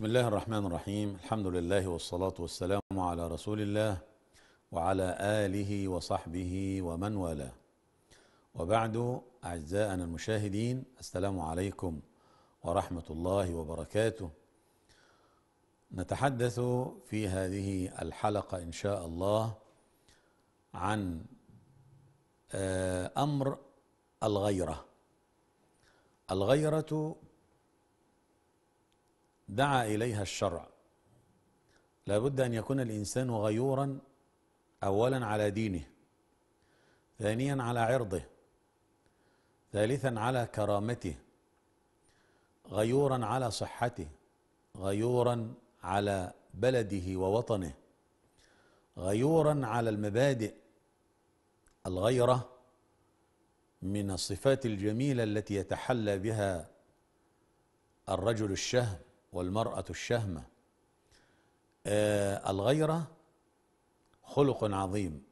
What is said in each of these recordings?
بسم الله الرحمن الرحيم الحمد لله والصلاة والسلام على رسول الله وعلى آله وصحبه ومن والاه وبعد أعزائنا المشاهدين السلام عليكم ورحمة الله وبركاته نتحدث في هذه الحلقة إن شاء الله عن آه، أمر الغيرة الغيرة دعا اليها الشرع لابد ان يكون الانسان غيورا اولا على دينه ثانيا على عرضه ثالثا على كرامته غيورا على صحته غيورا على بلده ووطنه غيورا على المبادئ الغيره من الصفات الجميله التي يتحلى بها الرجل الشهم والمرأة الشهمة آه الغيرة خلق عظيم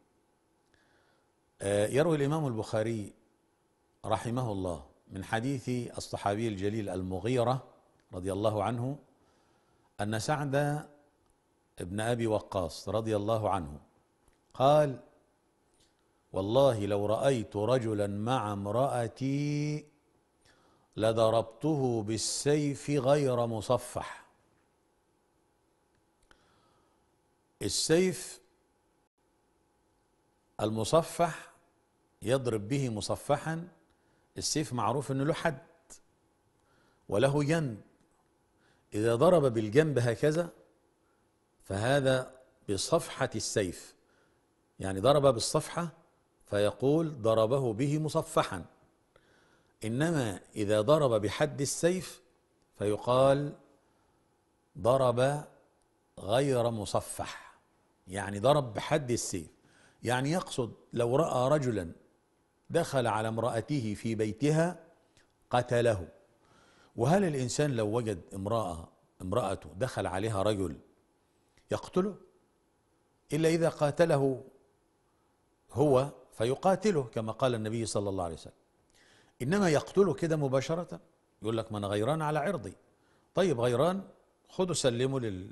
آه يروي الإمام البخاري رحمه الله من حديث الصحابي الجليل المغيرة رضي الله عنه أن سعد بن أبي وقاص رضي الله عنه قال والله لو رأيت رجلا مع امرأتي لضربته بالسيف غير مصفح السيف المصفح يضرب به مصفحا السيف معروف انه له حد وله جنب اذا ضرب بالجنب هكذا فهذا بصفحه السيف يعني ضرب بالصفحه فيقول ضربه به مصفحا انما اذا ضرب بحد السيف فيقال ضرب غير مصفح يعني ضرب بحد السيف يعني يقصد لو راى رجلا دخل على امراته في بيتها قتله وهل الانسان لو وجد امراه امراته دخل عليها رجل يقتله الا اذا قاتله هو فيقاتله كما قال النبي صلى الله عليه وسلم إنما يقتله كده مباشرة يقول لك ما أنا غيران على عرضي طيب غيران خده سلمه لل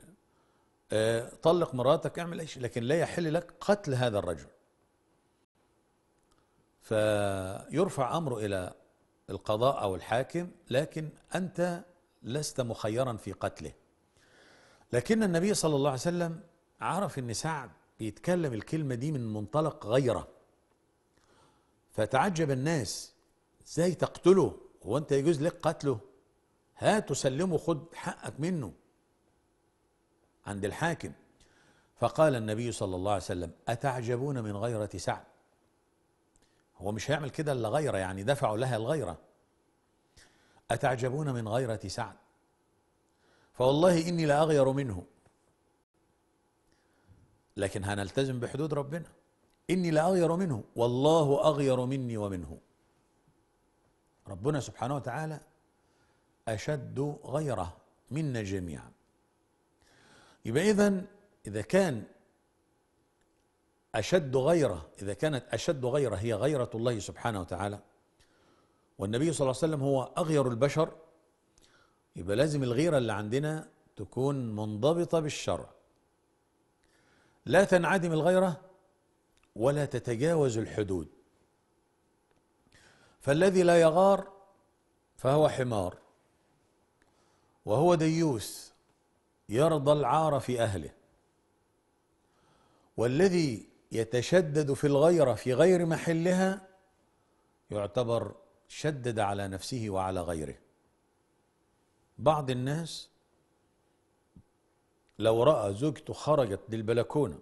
آه، طلق مراتك اعمل اي شيء لكن لا يحل لك قتل هذا الرجل فيرفع امره الى القضاء او الحاكم لكن انت لست مخيرا في قتله لكن النبي صلى الله عليه وسلم عرف ان سعد بيتكلم الكلمه دي من منطلق غيره فتعجب الناس ازاي تقتله هو انت يجوز لك قتله ها تسلمه خد حقك منه عند الحاكم فقال النبي صلى الله عليه وسلم أتعجبون من غيرة سعد هو مش هيعمل كده إلا غيرة يعني دفعوا لها الغيرة أتعجبون من غيرة سعد فوالله إني لأغير منه لكن هنلتزم بحدود ربنا إني لأغير منه والله أغير مني ومنه ربنا سبحانه وتعالى أشد غيره منا جميعا يبقى إذا إذا كان أشد غيرة إذا كانت أشد غيرة هي غيرة الله سبحانه وتعالى والنبي صلى الله عليه وسلم هو أغير البشر يبقى لازم الغيرة اللي عندنا تكون منضبطة بالشرع لا تنعدم الغيرة ولا تتجاوز الحدود فالذي لا يغار فهو حمار وهو ديوس يرضى العار في اهله والذي يتشدد في الغيره في غير محلها يعتبر شدد على نفسه وعلى غيره بعض الناس لو راى زوجته خرجت للبلكونه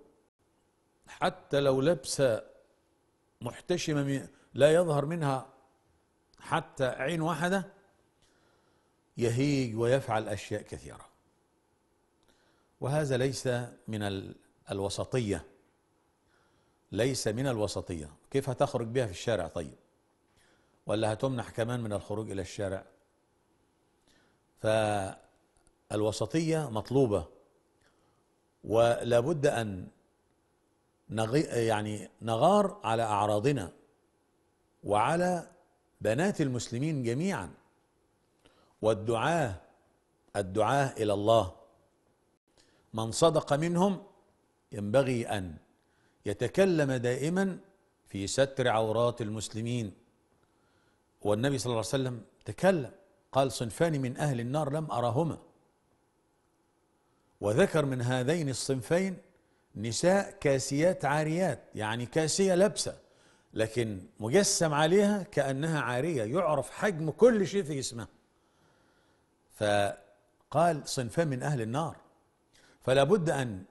حتى لو لبسه محتشمه لا يظهر منها حتى عين واحدة يهيج ويفعل أشياء كثيرة وهذا ليس من الوسطية ليس من الوسطية كيف هتخرج بها في الشارع طيب ولا هتمنح كمان من الخروج إلى الشارع فالوسطية مطلوبة ولا بد أن نغي يعني نغار على أعراضنا وعلى بنات المسلمين جميعا والدعاه الدعاه الى الله من صدق منهم ينبغي ان يتكلم دائما في ستر عورات المسلمين والنبي صلى الله عليه وسلم تكلم قال صنفان من اهل النار لم ارهما وذكر من هذين الصنفين نساء كاسيات عاريات يعني كاسيه لابسه لكن مجسم عليها كأنها عارية يعرف حجم كل شيء في جسمها فقال صنفان من أهل النار فلا بد أن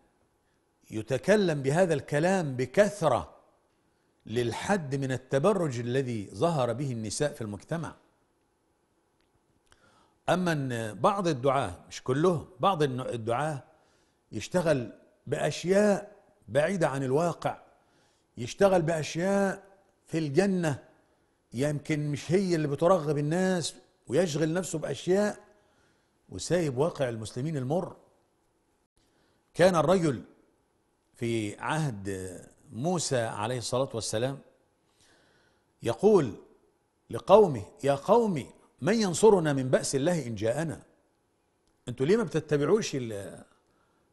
يتكلم بهذا الكلام بكثرة للحد من التبرج الذي ظهر به النساء في المجتمع أما أن بعض الدعاة مش كلهم بعض الدعاة يشتغل بأشياء بعيدة عن الواقع يشتغل بأشياء في الجنة يمكن مش هي اللي بترغب الناس ويشغل نفسه بأشياء وسايب واقع المسلمين المر كان الرجل في عهد موسى عليه الصلاة والسلام يقول لقومه يا قومي من ينصرنا من بأس الله إن جاءنا أنتوا ليه ما بتتبعوش الـ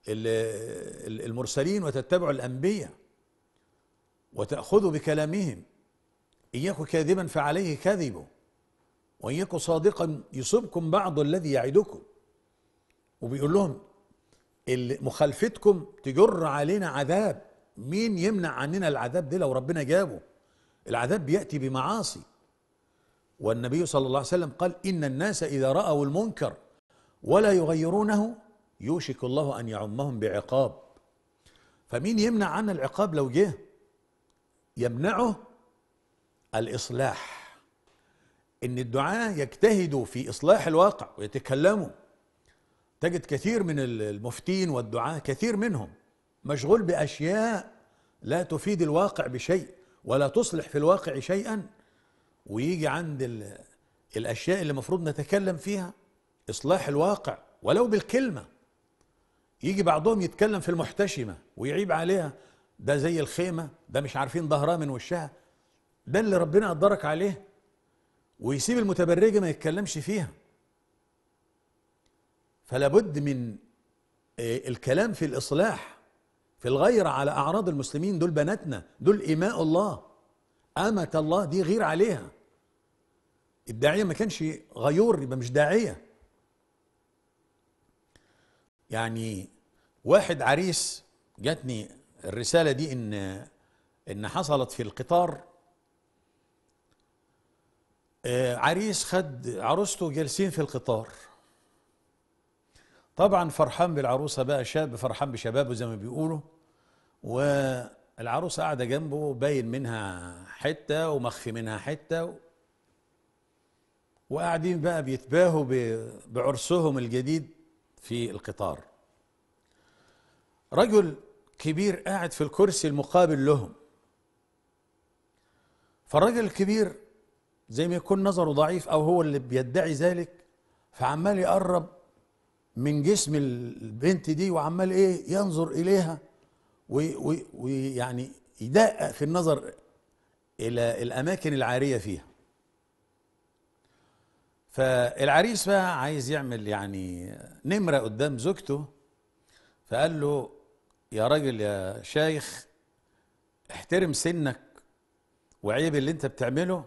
الـ المرسلين وتتبعوا الأنبياء وتأخذوا بكلامهم إياك كاذبا فعليه كذبه وإياك صادقا يصيبكم بعض الذي يعدكم وبيقول لهم مخالفتكم تجر علينا عذاب مين يمنع عننا العذاب ده لو ربنا جابه العذاب بيأتي بمعاصي والنبي صلى الله عليه وسلم قال إن الناس إذا رأوا المنكر ولا يغيرونه يوشك الله أن يعمهم بعقاب فمين يمنع عنا العقاب لو جه يمنعه الإصلاح إن الدعاة يجتهدوا في إصلاح الواقع ويتكلموا تجد كثير من المفتين والدعاة كثير منهم مشغول بأشياء لا تفيد الواقع بشيء ولا تصلح في الواقع شيئا ويجي عند الأشياء اللي المفروض نتكلم فيها إصلاح الواقع ولو بالكلمة يجي بعضهم يتكلم في المحتشمة ويعيب عليها ده زي الخيمة ده مش عارفين ظهرها من وشها ده اللي ربنا قدرك عليه ويسيب المتبرجة ما يتكلمش فيها فلا بد من آه، الكلام في الإصلاح في الغيرة على أعراض المسلمين دول بناتنا دول إماء الله أمة الله دي غير عليها الداعية ما كانش غيور يبقى مش داعية يعني واحد عريس جاتني الرسالة دي إن آه، إن حصلت في القطار آه، عريس خد عروسته جالسين في القطار طبعا فرحان بالعروسة بقى شاب فرحان بشبابه زي ما بيقولوا والعروسة قاعدة جنبه باين منها حتة ومخفي منها حتة وقاعدين بقى بيتباهوا بعرسهم الجديد في القطار رجل كبير قاعد في الكرسي المقابل لهم فالرجل الكبير زي ما يكون نظره ضعيف او هو اللي بيدعي ذلك فعمال يقرب من جسم البنت دي وعمال ايه ينظر اليها ويعني يدقق في النظر الى الاماكن العاريه فيها فالعريس بقى عايز يعمل يعني نمره قدام زوجته فقال له يا راجل يا شيخ احترم سنك وعيب اللي انت بتعمله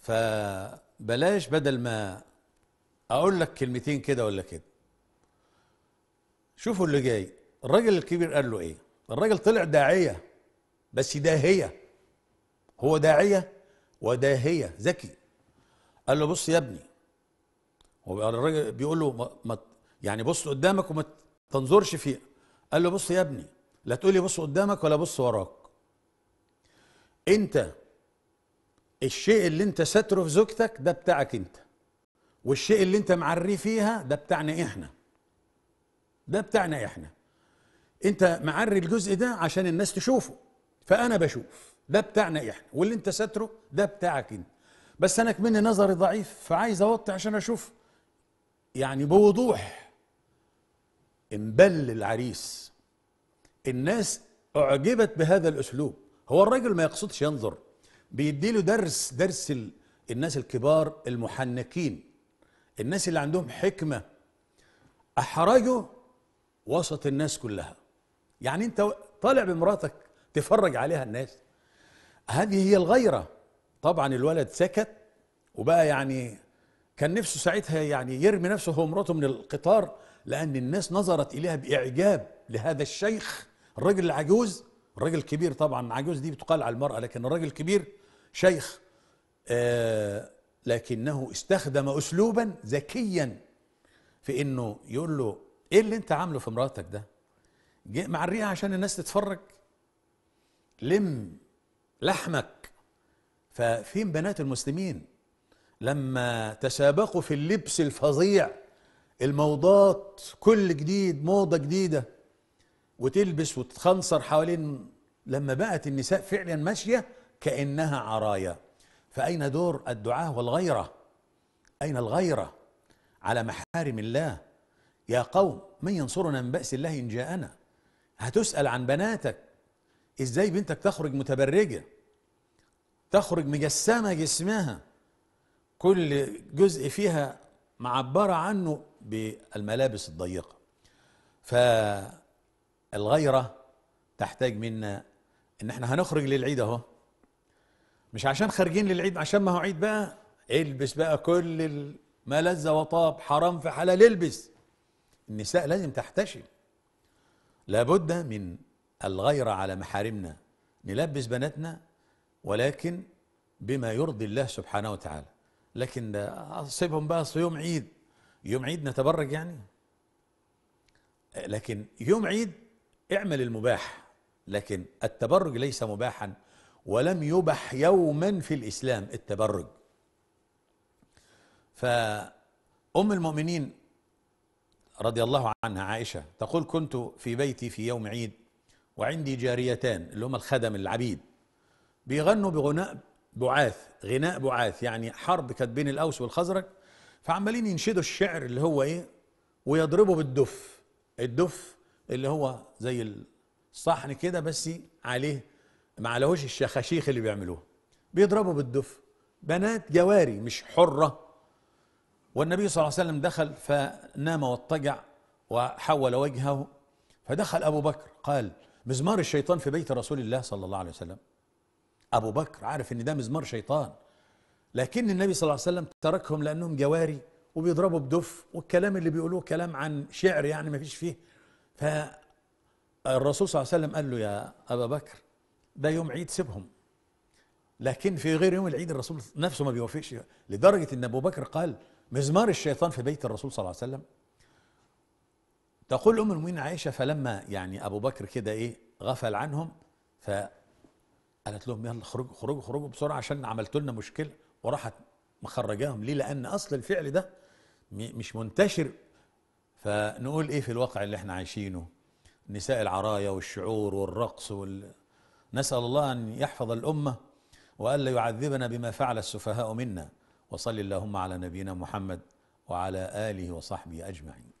فبلاش بدل ما اقول لك كلمتين كده ولا كده شوفوا اللي جاي الراجل الكبير قال له ايه الراجل طلع داعيه بس داهيه هو داعيه وداهيه ذكي قال له بص يا ابني هو الراجل بيقول له ما يعني بص قدامك وما تنظرش فيه قال له بص يا ابني لا تقولي بص قدامك ولا بص وراك انت الشيء اللي انت ستره في زوجتك ده بتاعك انت والشيء اللي انت معريه فيها ده بتاعنا احنا ده بتاعنا احنا انت معري الجزء ده عشان الناس تشوفه فانا بشوف ده بتاعنا احنا واللي انت ستره ده بتاعك انت بس انا كمني نظري ضعيف فعايز اوطي عشان اشوف يعني بوضوح انبل العريس الناس اعجبت بهذا الاسلوب هو الراجل ما يقصدش ينظر بيديله درس درس الناس الكبار المحنكين الناس اللي عندهم حكمة أحرجه وسط الناس كلها يعني أنت طالع بمراتك تفرج عليها الناس هذه هي الغيرة طبعا الولد سكت وبقى يعني كان نفسه ساعتها يعني يرمي نفسه هو ومراته من القطار لأن الناس نظرت إليها بإعجاب لهذا الشيخ الراجل العجوز الراجل الكبير طبعا عجوز دي بتقال على المرأة لكن الراجل الكبير شيخ آه لكنه استخدم اسلوبا ذكيا في انه يقول له ايه اللي انت عامله في مراتك ده معريها عشان الناس تتفرج لم لحمك ففين بنات المسلمين لما تسابقوا في اللبس الفظيع الموضات كل جديد موضة جديدة وتلبس وتتخنصر حوالين لما بقت النساء فعلا ماشية كأنها عرايا فأين دور الدعاء والغيرة أين الغيرة على محارم الله يا قوم من ينصرنا من بأس الله إن جاءنا هتسأل عن بناتك إزاي بنتك تخرج متبرجة تخرج مجسمة جسمها كل جزء فيها معبرة عنه بالملابس الضيقة فالغيرة تحتاج منا ان احنا هنخرج للعيد اهو مش عشان خارجين للعيد عشان ما هو عيد بقى البس بقى كل ما لذ وطاب حرام في حلال البس النساء لازم تحتشم لابد من الغيرة على محارمنا نلبس بناتنا ولكن بما يرضي الله سبحانه وتعالى لكن أصيبهم بقى يوم عيد يوم عيد نتبرج يعني لكن يوم عيد اعمل المباح لكن التبرج ليس مباحا ولم يبح يوما في الإسلام التبرج فأم المؤمنين رضي الله عنها عائشة تقول كنت في بيتي في يوم عيد وعندي جاريتان اللي هم الخدم العبيد بيغنوا بغناء بعاث غناء بعاث يعني حرب كانت بين الأوس والخزرج فعمالين ينشدوا الشعر اللي هو إيه ويضربوا بالدف الدف اللي هو زي الصحن كده بس عليه ما عليهوش الشخاشيخ اللي بيعملوه بيضربوا بالدف بنات جواري مش حرة والنبي صلى الله عليه وسلم دخل فنام واضطجع وحول وجهه فدخل أبو بكر قال مزمار الشيطان في بيت رسول الله صلى الله عليه وسلم أبو بكر عارف إن ده مزمار شيطان لكن النبي صلى الله عليه وسلم تركهم لأنهم جواري وبيضربوا بدف والكلام اللي بيقولوه كلام عن شعر يعني ما فيش فيه فالرسول صلى الله عليه وسلم قال له يا أبا بكر ده يوم عيد سيبهم لكن في غير يوم العيد الرسول نفسه ما بيوافقش لدرجه ان ابو بكر قال مزمار الشيطان في بيت الرسول صلى الله عليه وسلم تقول ام المؤمنين عائشه فلما يعني ابو بكر كده ايه غفل عنهم ف قالت لهم يلا خرجوا خرجوا خرجوا بسرعه عشان عملتوا لنا مشكله وراحت مخرجاهم ليه؟ لان اصل الفعل ده مش منتشر فنقول ايه في الواقع اللي احنا عايشينه؟ نساء العرايا والشعور والرقص وال نسال الله ان يحفظ الامه والا يعذبنا بما فعل السفهاء منا وصل اللهم على نبينا محمد وعلى اله وصحبه اجمعين